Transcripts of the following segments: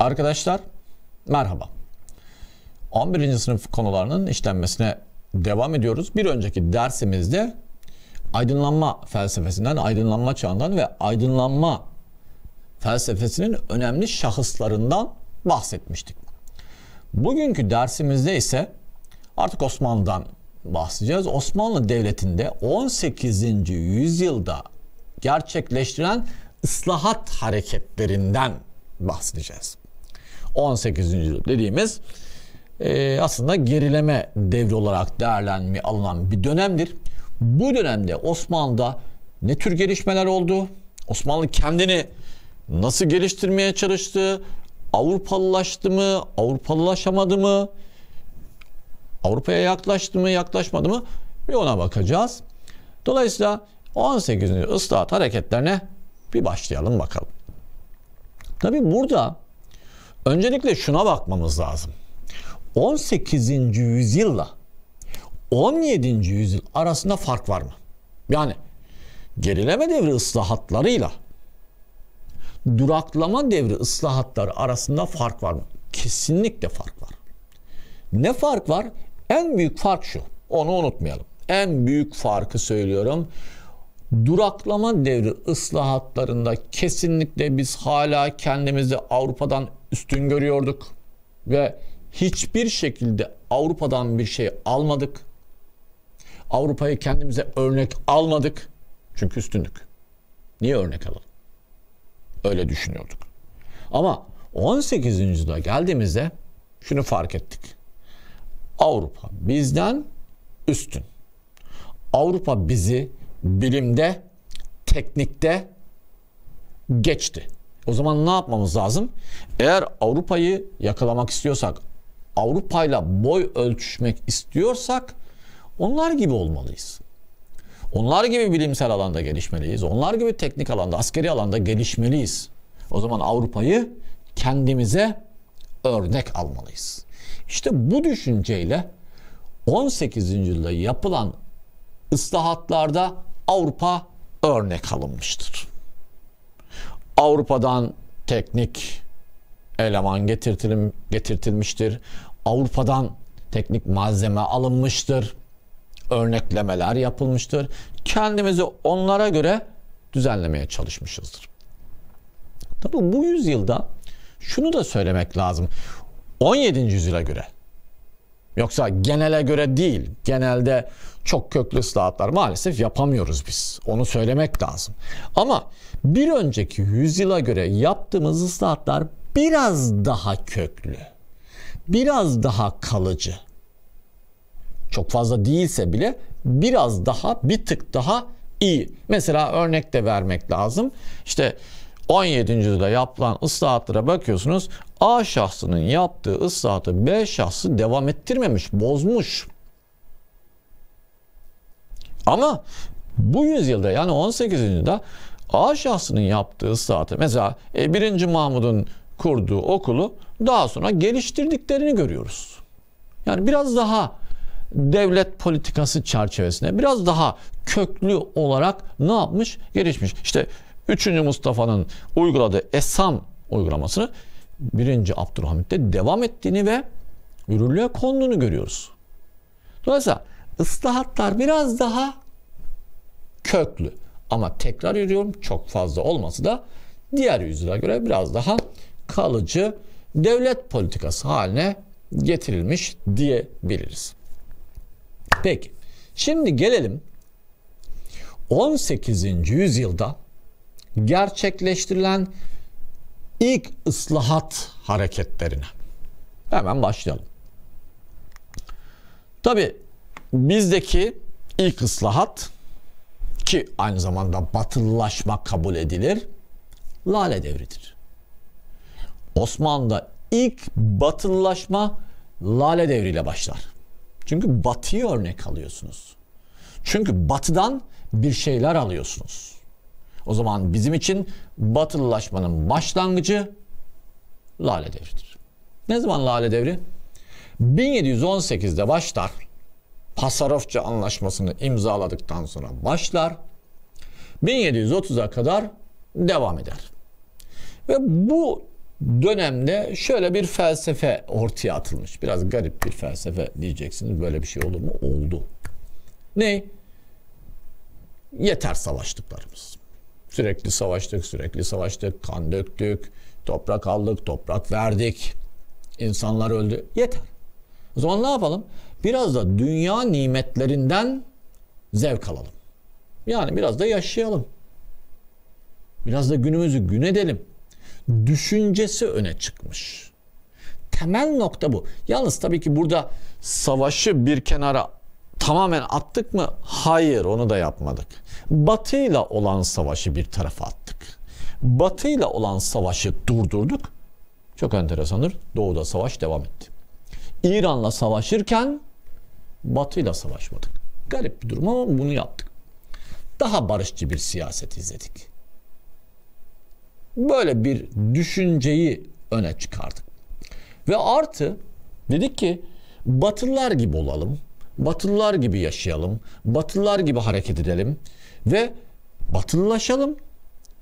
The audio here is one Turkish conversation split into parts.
Arkadaşlar merhaba. 11. sınıf konularının işlenmesine devam ediyoruz. Bir önceki dersimizde aydınlanma felsefesinden, aydınlanma çağından ve aydınlanma felsefesinin önemli şahıslarından bahsetmiştik. Bugünkü dersimizde ise artık Osmanlı'dan bahsedeceğiz. Osmanlı Devleti'nde 18. yüzyılda gerçekleştirilen ıslahat hareketlerinden bahsedeceğiz. 18. yüzyıl dediğimiz e, aslında gerileme devri olarak değerlenme alınan bir dönemdir. Bu dönemde Osmanlı'da ne tür gelişmeler oldu? Osmanlı kendini nasıl geliştirmeye çalıştı? Avrupalılaştı mı? Avrupalılaşamadı mı? Avrupa'ya yaklaştı mı? Yaklaşmadı mı? Bir ona bakacağız. Dolayısıyla 18. ıslahat hareketlerine bir başlayalım bakalım. Tabi burada Öncelikle şuna bakmamız lazım. 18. yüzyılla 17. yüzyıl arasında fark var mı? Yani gerileme devri ıslahatlarıyla duraklama devri ıslahatları arasında fark var mı? Kesinlikle fark var. Ne fark var? En büyük fark şu. Onu unutmayalım. En büyük farkı söylüyorum. Duraklama devri ıslahatlarında kesinlikle biz hala kendimizi Avrupa'dan üstün görüyorduk ve hiçbir şekilde Avrupa'dan bir şey almadık. Avrupa'yı kendimize örnek almadık. Çünkü üstündük. Niye örnek alalım? Öyle düşünüyorduk. Ama 18. yüzyıla geldiğimizde şunu fark ettik. Avrupa bizden üstün. Avrupa bizi bilimde, teknikte geçti. O zaman ne yapmamız lazım? Eğer Avrupa'yı yakalamak istiyorsak, Avrupa'yla boy ölçüşmek istiyorsak onlar gibi olmalıyız. Onlar gibi bilimsel alanda gelişmeliyiz. Onlar gibi teknik alanda, askeri alanda gelişmeliyiz. O zaman Avrupa'yı kendimize örnek almalıyız. İşte bu düşünceyle 18. yüzyılda yapılan ıslahatlarda Avrupa örnek alınmıştır. Avrupa'dan teknik eleman getirtilim, getirtilmiştir. Avrupa'dan teknik malzeme alınmıştır. Örneklemeler yapılmıştır. Kendimizi onlara göre düzenlemeye çalışmışızdır. Tabii bu yüzyılda şunu da söylemek lazım. 17. yüzyıla göre Yoksa genele göre değil, genelde çok köklü ıslahatlar maalesef yapamıyoruz biz. Onu söylemek lazım. Ama bir önceki yüzyıla göre yaptığımız ıslahatlar biraz daha köklü. Biraz daha kalıcı. Çok fazla değilse bile biraz daha bir tık daha iyi. Mesela örnek de vermek lazım. İşte 17. yüzyılda yapılan ıslahatlara bakıyorsunuz. A şahsının yaptığı ıslahatı B şahsı devam ettirmemiş, bozmuş. Ama bu yüzyılda yani 18. yüzyılda A şahsının yaptığı ıslahatı mesela 1. E, Mahmud'un kurduğu okulu daha sonra geliştirdiklerini görüyoruz. Yani biraz daha devlet politikası çerçevesine biraz daha köklü olarak ne yapmış? Gelişmiş. İşte 3. Mustafa'nın uyguladığı Esam uygulamasını birinci Abdülhamit'te devam ettiğini ve yürürlüğe konduğunu görüyoruz. Dolayısıyla ıslahatlar biraz daha köklü. Ama tekrar ediyorum çok fazla olması da diğer yüzyıla göre biraz daha kalıcı devlet politikası haline getirilmiş diyebiliriz. Peki şimdi gelelim 18. yüzyılda gerçekleştirilen ilk ıslahat hareketlerine. Hemen başlayalım. Tabi bizdeki ilk ıslahat ki aynı zamanda batılılaşma kabul edilir. Lale devridir. Osmanlı'da ilk batılılaşma Lale devriyle başlar. Çünkü batıyı örnek alıyorsunuz. Çünkü batıdan bir şeyler alıyorsunuz. O zaman bizim için batılılaşmanın başlangıcı Lale Devri'dir. Ne zaman Lale Devri? 1718'de başlar. Pasarofça anlaşmasını imzaladıktan sonra başlar. 1730'a kadar devam eder. Ve bu dönemde şöyle bir felsefe ortaya atılmış. Biraz garip bir felsefe diyeceksiniz. Böyle bir şey olur mu? Oldu. Ne? Yeter savaştıklarımız. Sürekli savaştık, sürekli savaştık, kan döktük, toprak aldık, toprak verdik. insanlar öldü. Yeter. O zaman ne yapalım? Biraz da dünya nimetlerinden zevk alalım. Yani biraz da yaşayalım. Biraz da günümüzü gün edelim. Düşüncesi öne çıkmış. Temel nokta bu. Yalnız tabii ki burada savaşı bir kenara tamamen attık mı? Hayır onu da yapmadık. Batı ile olan savaşı bir tarafa attık. Batı ile olan savaşı durdurduk. Çok enteresandır. Doğu'da savaş devam etti. İran'la savaşırken Batı ile savaşmadık. Garip bir durum ama bunu yaptık. Daha barışçı bir siyaset izledik. Böyle bir düşünceyi öne çıkardık. Ve artı dedik ki Batılılar gibi olalım Batılılar gibi yaşayalım. Batılılar gibi hareket edelim ve batılılaşalım.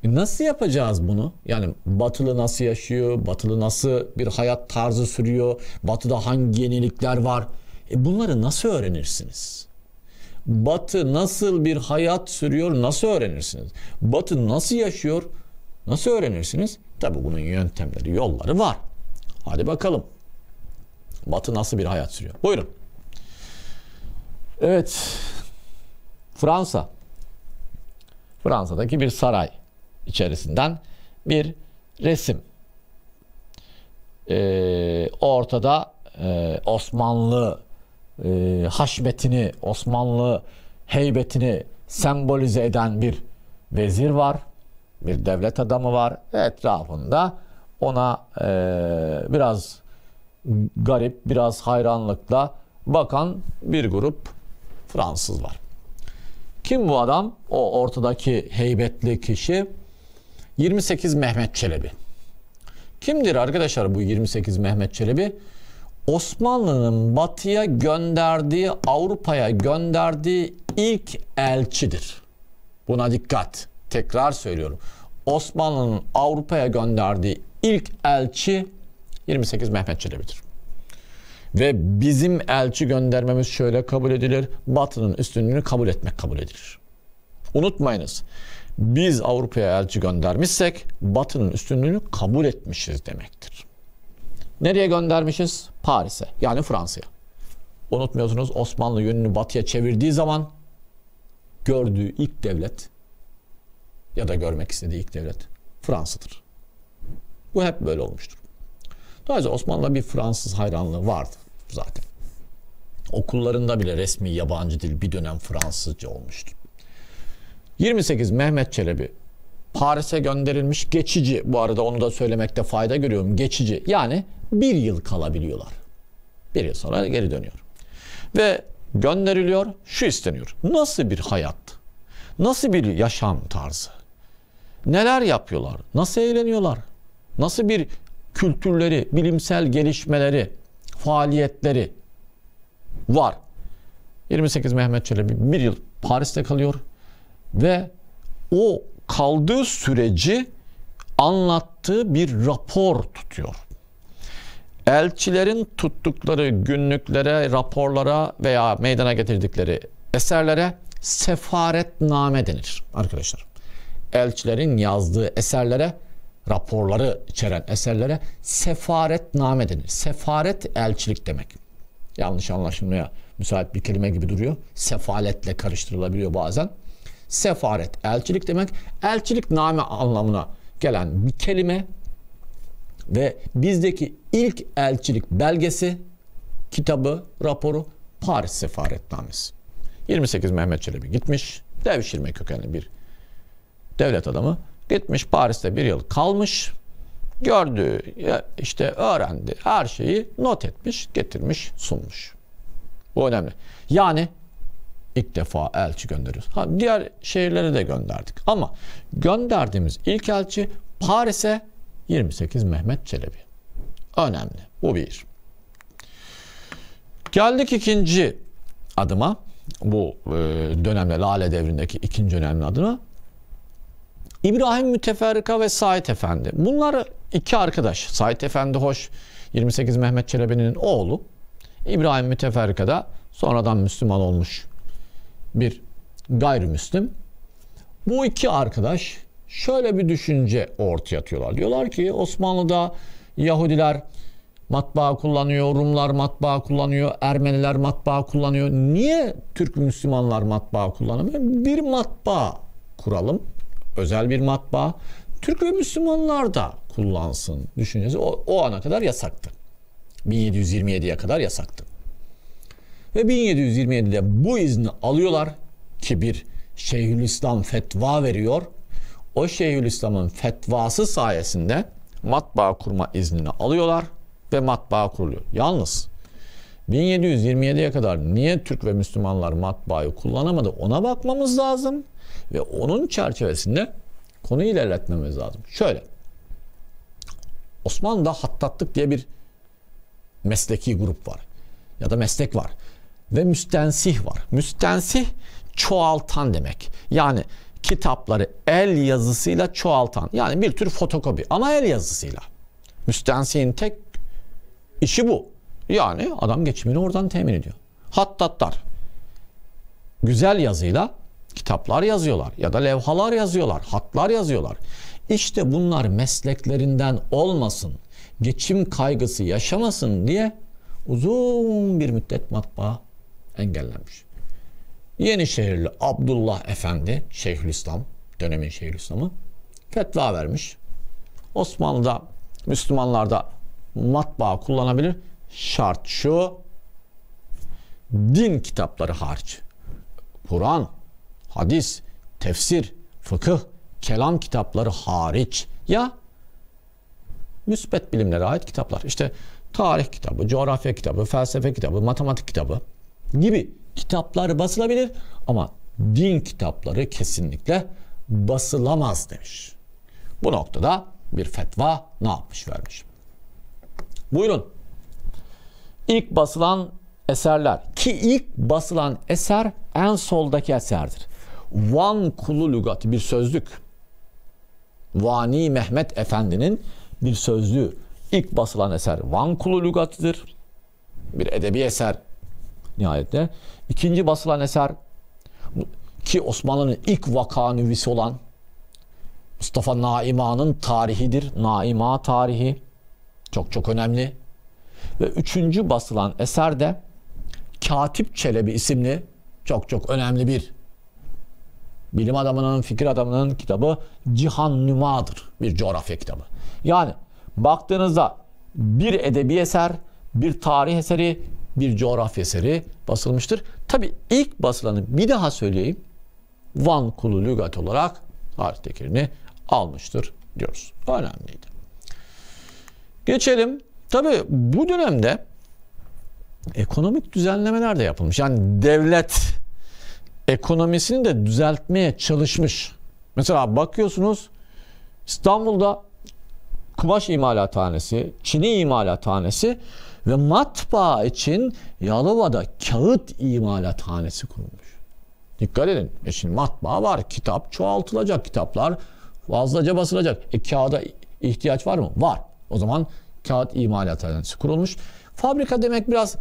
E nasıl yapacağız bunu? Yani batılı nasıl yaşıyor? Batılı nasıl bir hayat tarzı sürüyor? Batıda hangi yenilikler var? E bunları nasıl öğrenirsiniz? Batı nasıl bir hayat sürüyor? Nasıl öğrenirsiniz? Batı nasıl yaşıyor? Nasıl öğrenirsiniz? Tabii bunun yöntemleri, yolları var. Hadi bakalım. Batı nasıl bir hayat sürüyor? Buyurun. Evet. Fransa. Fransa'daki bir saray içerisinden bir resim. Ee, ortada e, Osmanlı e, haşmetini, Osmanlı heybetini sembolize eden bir vezir var. Bir devlet adamı var. Etrafında ona e, biraz garip, biraz hayranlıkla bakan bir grup Fransız var. Kim bu adam? O ortadaki heybetli kişi 28 Mehmet Çelebi. Kimdir arkadaşlar bu 28 Mehmet Çelebi? Osmanlı'nın batıya gönderdiği, Avrupa'ya gönderdiği ilk elçidir. Buna dikkat. Tekrar söylüyorum. Osmanlı'nın Avrupa'ya gönderdiği ilk elçi 28 Mehmet Çelebi'dir ve bizim elçi göndermemiz şöyle kabul edilir. Batının üstünlüğünü kabul etmek kabul edilir. Unutmayınız. Biz Avrupa'ya elçi göndermişsek Batı'nın üstünlüğünü kabul etmişiz demektir. Nereye göndermişiz? Paris'e yani Fransa'ya. Unutmuyorsunuz Osmanlı yönünü batıya çevirdiği zaman gördüğü ilk devlet ya da görmek istediği ilk devlet Fransa'dır. Bu hep böyle olmuştur. Dolayısıyla Osmanlı'da bir Fransız hayranlığı vardı zaten. Okullarında bile resmi yabancı dil bir dönem Fransızca olmuştu. 28 Mehmet Çelebi Paris'e gönderilmiş geçici bu arada onu da söylemekte fayda görüyorum geçici yani bir yıl kalabiliyorlar. Bir yıl sonra geri dönüyor. Ve gönderiliyor şu isteniyor. Nasıl bir hayat? Nasıl bir yaşam tarzı? Neler yapıyorlar? Nasıl eğleniyorlar? Nasıl bir kültürleri, bilimsel gelişmeleri, faaliyetleri var. 28 Mehmet Çelebi bir yıl Paris'te kalıyor ve o kaldığı süreci anlattığı bir rapor tutuyor. Elçilerin tuttukları günlüklere, raporlara veya meydana getirdikleri eserlere sefaretname denir arkadaşlar. Elçilerin yazdığı eserlere raporları içeren eserlere sefaretname denir. Sefaret elçilik demek. Yanlış anlaşılmaya müsait bir kelime gibi duruyor. Sefaletle karıştırılabiliyor bazen. Sefaret elçilik demek. Elçilik name anlamına gelen bir kelime ve bizdeki ilk elçilik belgesi, kitabı, raporu Paris Sefaretnamesi. 28 Mehmet Çelebi gitmiş. Devşirme kökenli bir devlet adamı Gitmiş Paris'te bir yıl kalmış. gördü, işte öğrendi her şeyi not etmiş, getirmiş, sunmuş. Bu önemli. Yani ilk defa elçi gönderiyoruz. Ha, diğer şehirlere de gönderdik. Ama gönderdiğimiz ilk elçi Paris'e 28 Mehmet Çelebi. Önemli. Bu bir. Geldik ikinci adıma. Bu e, dönemde Lale devrindeki ikinci önemli adıma. İbrahim Müteferrika ve Sait Efendi. Bunlar iki arkadaş. Sait Efendi hoş 28 Mehmet Çelebi'nin oğlu. İbrahim Müteferrika da sonradan Müslüman olmuş bir gayrimüslim. Bu iki arkadaş şöyle bir düşünce ortaya atıyorlar. Diyorlar ki Osmanlı'da Yahudiler matbaa kullanıyor, Rumlar matbaa kullanıyor, Ermeniler matbaa kullanıyor. Niye Türk Müslümanlar matbaa kullanamıyor? Bir matbaa kuralım özel bir matbaa Türk ve Müslümanlar da kullansın düşüncesi o, o ana kadar yasaktı. 1727'ye kadar yasaktı. Ve 1727'de bu izni alıyorlar ki bir Şeyhülislam fetva veriyor. O Şeyhülislam'ın fetvası sayesinde matbaa kurma iznini alıyorlar ve matbaa kuruluyor. Yalnız 1727'ye kadar niye Türk ve Müslümanlar matbaayı kullanamadı ona bakmamız lazım ve onun çerçevesinde konuyu ilerletmemiz lazım. Şöyle Osmanlı'da hattatlık diye bir mesleki grup var ya da meslek var ve müstensih var. Müstensih çoğaltan demek. Yani kitapları el yazısıyla çoğaltan. Yani bir tür fotokopi ama el yazısıyla. Müstensihin tek işi bu. Yani adam geçimini oradan temin ediyor. Hattatlar. Güzel yazıyla kitaplar yazıyorlar ya da levhalar yazıyorlar, hatlar yazıyorlar. İşte bunlar mesleklerinden olmasın, geçim kaygısı yaşamasın diye uzun bir müddet matbaa engellenmiş. Yenişehirli Abdullah Efendi, Şeyhülislam, dönemin Şeyhülislam'ı fetva vermiş. Osmanlı'da Müslümanlarda matbaa kullanabilir Şart şu, din kitapları hariç. Kur'an, hadis, tefsir, fıkıh, kelam kitapları hariç ya müsbet bilimlere ait kitaplar. İşte tarih kitabı, coğrafya kitabı, felsefe kitabı, matematik kitabı gibi kitaplar basılabilir ama din kitapları kesinlikle basılamaz demiş. Bu noktada bir fetva ne yapmış vermiş. Buyurun ilk basılan eserler ki ilk basılan eser en soldaki eserdir. Van Kulu lugat bir sözlük. Vani Mehmet Efendi'nin bir sözlüğü. İlk basılan eser Van Kulu Lugatı'dır. Bir edebi eser nihayette. İkinci basılan eser ki Osmanlı'nın ilk vaka nüvisi olan Mustafa Naima'nın tarihidir. Naima tarihi çok çok önemli. Ve üçüncü basılan eser de Katip Çelebi isimli çok çok önemli bir bilim adamının, fikir adamının kitabı Cihan Nüma'dır. Bir coğrafya kitabı. Yani baktığınızda bir edebi eser, bir tarih eseri, bir coğrafya eseri basılmıştır. Tabi ilk basılanı bir daha söyleyeyim. Van Kulu Lügat olarak harf almıştır diyoruz. Önemliydi. Geçelim Tabii bu dönemde ekonomik düzenlemeler de yapılmış. Yani devlet ekonomisini de düzeltmeye çalışmış. Mesela bakıyorsunuz İstanbul'da kumaş imalathanesi, Çin'i imalathanesi ve matbaa için Yalova'da kağıt imalathanesi kurulmuş. Dikkat edin. E şimdi matbaa var, kitap çoğaltılacak kitaplar fazlaca basılacak. E kağıda ihtiyaç var mı? Var. O zaman kağıt imalat hanesi kurulmuş. Fabrika demek biraz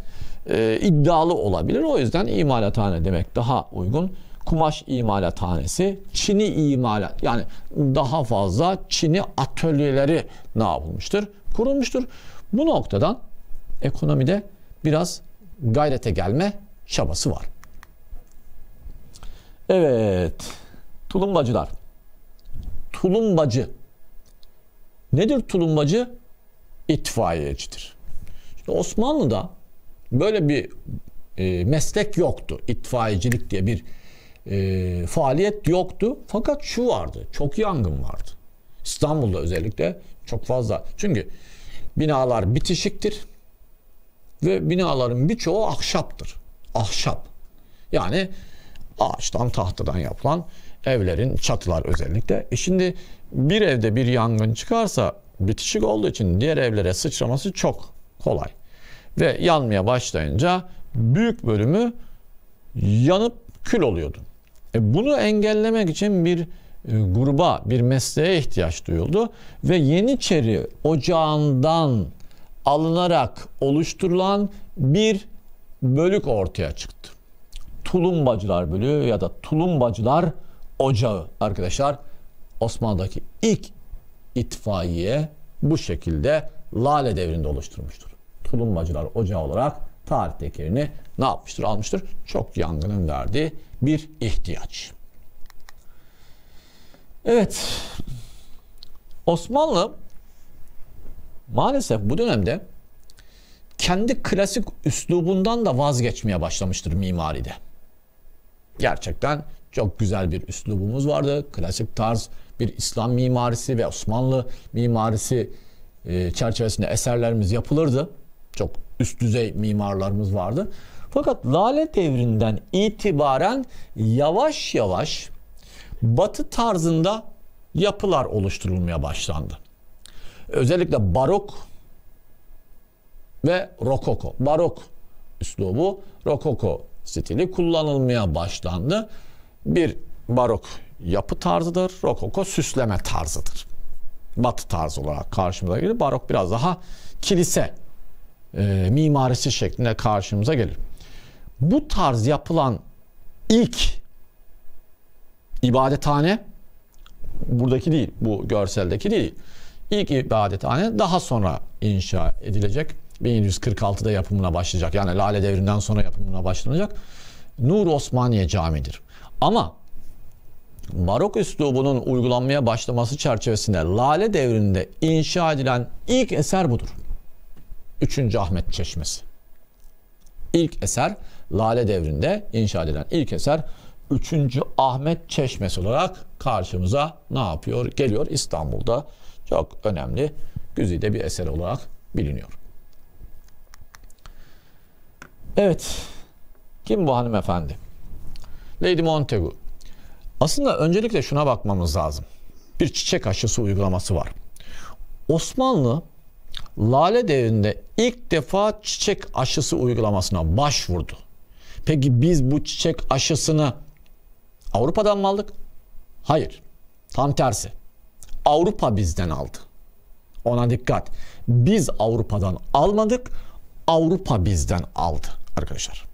e, iddialı olabilir. O yüzden imalathane demek daha uygun. Kumaş imalathanesi, Çin'i imalat yani daha fazla Çin'i atölyeleri ne yapılmıştır? Kurulmuştur. Bu noktadan ekonomide biraz gayrete gelme çabası var. Evet. Tulumbacılar. Tulumbacı. Nedir tulumbacı? itfaiyecidir. Şimdi Osmanlı'da böyle bir e, meslek yoktu. İtfaiyecilik diye bir e, faaliyet yoktu. Fakat şu vardı. Çok yangın vardı. İstanbul'da özellikle çok fazla. Çünkü binalar bitişiktir ve binaların birçoğu ahşaptır. Ahşap. Yani ağaçtan, tahtadan yapılan evlerin çatılar özellikle. E şimdi bir evde bir yangın çıkarsa bitişik olduğu için diğer evlere sıçraması çok kolay. Ve yanmaya başlayınca büyük bölümü yanıp kül oluyordu. E bunu engellemek için bir e, gruba, bir mesleğe ihtiyaç duyuldu ve Yeniçeri ocağından alınarak oluşturulan bir bölük ortaya çıktı. Tulumbacılar bölüğü ya da Tulumbacılar Ocağı arkadaşlar Osmanlı'daki ilk itfaiye bu şekilde lale devrinde oluşturmuştur. Tulumacılar ocağı olarak tarihteki yerini ne yapmıştır? Almıştır. Çok yangının verdiği bir ihtiyaç. Evet. Osmanlı maalesef bu dönemde kendi klasik üslubundan da vazgeçmeye başlamıştır mimaride. Gerçekten çok güzel bir üslubumuz vardı. Klasik tarz bir İslam mimarisi ve Osmanlı mimarisi e, çerçevesinde eserlerimiz yapılırdı. Çok üst düzey mimarlarımız vardı. Fakat Lale devrinden itibaren yavaş yavaş Batı tarzında yapılar oluşturulmaya başlandı. Özellikle barok ve rokoko. Barok üslubu, rokoko stili kullanılmaya başlandı. Bir barok yapı tarzıdır. Rokoko süsleme tarzıdır. Batı tarzı olarak karşımıza gelir. Barok biraz daha kilise e, mimarisi şeklinde karşımıza gelir. Bu tarz yapılan ilk ibadethane buradaki değil, bu görseldeki değil. İlk ibadethane daha sonra inşa edilecek. 1746'da yapımına başlayacak. Yani Lale Devri'nden sonra yapımına başlanacak. Nur Osmaniye Camii'dir. Ama barok üslubunun uygulanmaya başlaması çerçevesinde Lale devrinde inşa edilen ilk eser budur. 3. Ahmet Çeşmesi. İlk eser Lale devrinde inşa edilen ilk eser 3. Ahmet Çeşmesi olarak karşımıza ne yapıyor? Geliyor İstanbul'da çok önemli güzide bir eser olarak biliniyor. Evet. Kim bu hanımefendi? Lady Montagu aslında öncelikle şuna bakmamız lazım. Bir çiçek aşısı uygulaması var. Osmanlı Lale Devri'nde ilk defa çiçek aşısı uygulamasına başvurdu. Peki biz bu çiçek aşısını Avrupa'dan mı aldık? Hayır. Tam tersi. Avrupa bizden aldı. Ona dikkat. Biz Avrupa'dan almadık. Avrupa bizden aldı arkadaşlar.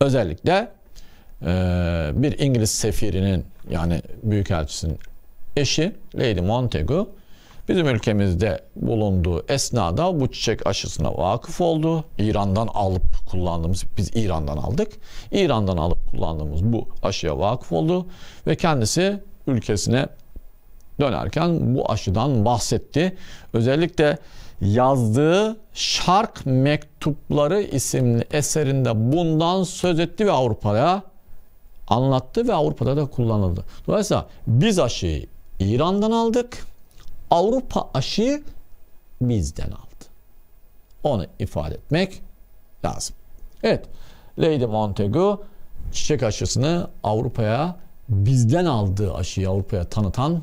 Özellikle ee, bir İngiliz sefirinin yani büyükelçisinin eşi Lady Montagu bizim ülkemizde bulunduğu esnada bu çiçek aşısına vakıf oldu. İran'dan alıp kullandığımız, biz İran'dan aldık. İran'dan alıp kullandığımız bu aşıya vakıf oldu ve kendisi ülkesine dönerken bu aşıdan bahsetti. Özellikle yazdığı Şark Mektupları isimli eserinde bundan söz etti ve Avrupa'ya anlattı ve Avrupa'da da kullanıldı. Dolayısıyla biz aşıyı İran'dan aldık. Avrupa aşıyı bizden aldı. Onu ifade etmek lazım. Evet. Lady Montagu çiçek aşısını Avrupa'ya bizden aldığı aşıyı Avrupa'ya tanıtan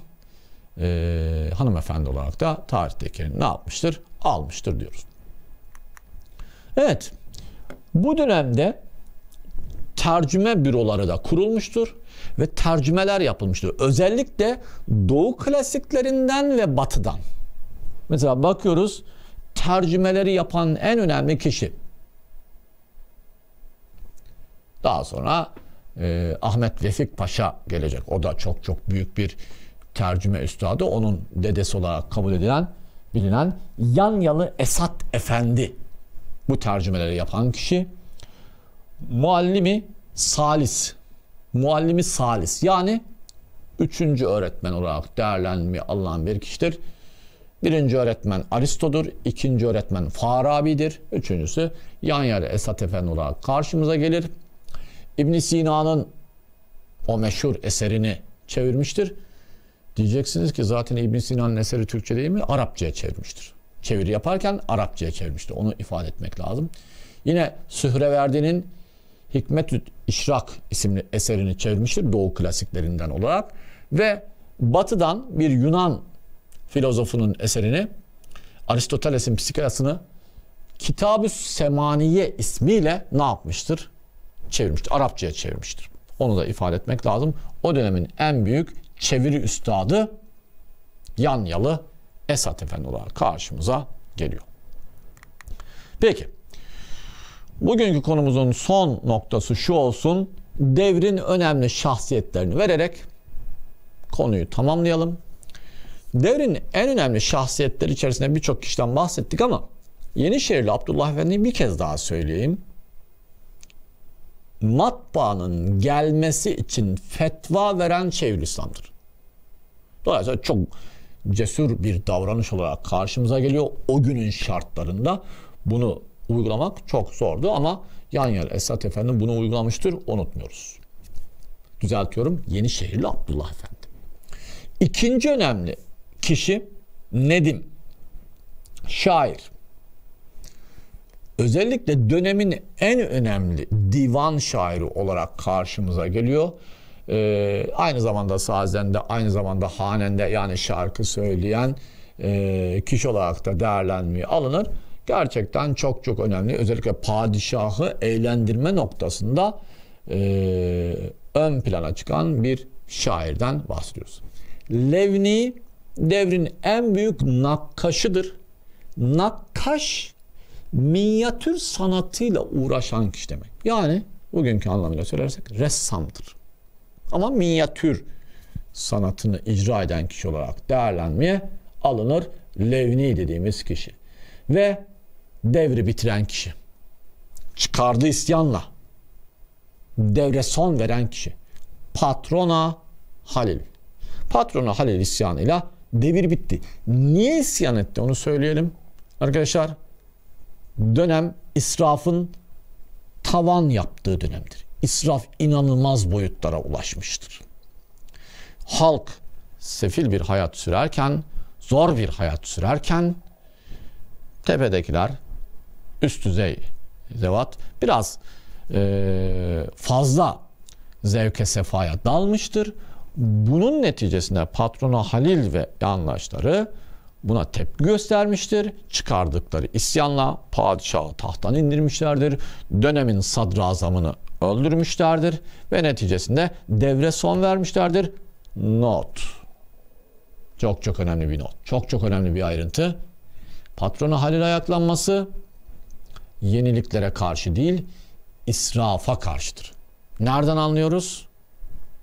e, hanımefendi olarak da tarihteki ne yapmıştır? Almıştır diyoruz. Evet. Bu dönemde tercüme büroları da kurulmuştur ve tercümeler yapılmıştır. Özellikle Doğu klasiklerinden ve Batı'dan. Mesela bakıyoruz tercümeleri yapan en önemli kişi. Daha sonra e, Ahmet Vefik Paşa gelecek. O da çok çok büyük bir tercüme üstadı. Onun dedesi olarak kabul edilen, bilinen Yanyalı Esat Efendi. Bu tercümeleri yapan kişi muallimi salis. Muallimi salis yani üçüncü öğretmen olarak değerlendirmeyi Allah'ın bir kişidir. Birinci öğretmen Aristo'dur, ikinci öğretmen Farabi'dir, üçüncüsü Yanyar Esat Efendi olarak karşımıza gelir. İbn Sina'nın o meşhur eserini çevirmiştir. Diyeceksiniz ki zaten İbn Sina'nın eseri Türkçe değil mi? Arapçaya çevirmiştir. Çeviri yaparken Arapçaya çevirmiştir. Onu ifade etmek lazım. Yine Sühreverdi'nin Hikmetü İşrak isimli eserini çevirmiştir Doğu klasiklerinden olarak ve Batı'dan bir Yunan filozofunun eserini Aristoteles'in psikiyatrını Kitab-ı Semaniye ismiyle ne yapmıştır? Çevirmiştir. Arapçaya çevirmiştir. Onu da ifade etmek lazım. O dönemin en büyük çeviri üstadı Yanyalı Esat Efendi olarak karşımıza geliyor. Peki. Bugünkü konumuzun son noktası şu olsun. Devrin önemli şahsiyetlerini vererek konuyu tamamlayalım. Devrin en önemli şahsiyetleri içerisinde birçok kişiden bahsettik ama Yenişehirli Abdullah Efendi'yi bir kez daha söyleyeyim. Matbaanın gelmesi için fetva veren İslam'dır. Dolayısıyla çok cesur bir davranış olarak karşımıza geliyor o günün şartlarında. Bunu uygulamak çok zordu ama Yanyar Esat Efendi bunu uygulamıştır unutmuyoruz. Düzeltiyorum Yenişehirli Abdullah Efendi. İkinci önemli kişi Nedim. Şair. Özellikle dönemin en önemli divan şairi olarak karşımıza geliyor. Ee, aynı zamanda sazende, aynı zamanda hanende yani şarkı söyleyen e, kişi olarak da değerlenmeye alınır gerçekten çok çok önemli. Özellikle padişahı eğlendirme noktasında e, ön plana çıkan bir şairden bahsediyoruz. Levni devrin en büyük nakkaşıdır. Nakkaş minyatür sanatıyla uğraşan kişi demek. Yani bugünkü anlamıyla söylersek ressamdır. Ama minyatür sanatını icra eden kişi olarak değerlenmeye alınır Levni dediğimiz kişi. Ve devri bitiren kişi. çıkardı isyanla devre son veren kişi. Patrona Halil. Patrona Halil isyanıyla devir bitti. Niye isyan etti onu söyleyelim. Arkadaşlar dönem israfın tavan yaptığı dönemdir. İsraf inanılmaz boyutlara ulaşmıştır. Halk sefil bir hayat sürerken, zor bir hayat sürerken tepedekiler üst düzey zevat biraz e, fazla zevke sefaya dalmıştır. Bunun neticesinde patronu Halil ve yandaşları buna tepki göstermiştir. Çıkardıkları isyanla padişahı tahttan indirmişlerdir. Dönemin sadrazamını öldürmüşlerdir ve neticesinde devre son vermişlerdir. Not. Çok çok önemli bir not. Çok çok önemli bir ayrıntı. patronu Halil ayaklanması yeniliklere karşı değil, israfa karşıdır. Nereden anlıyoruz?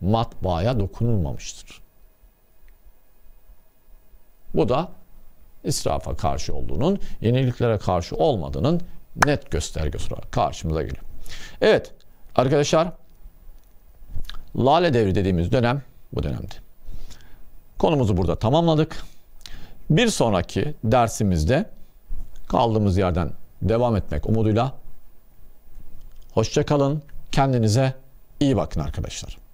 Matbaaya dokunulmamıştır. Bu da israfa karşı olduğunun, yeniliklere karşı olmadığının net göstergesi olarak karşımıza geliyor. Evet arkadaşlar, Lale Devri dediğimiz dönem bu dönemdi. Konumuzu burada tamamladık. Bir sonraki dersimizde kaldığımız yerden devam etmek umuduyla. Hoşçakalın. Kendinize iyi bakın arkadaşlar.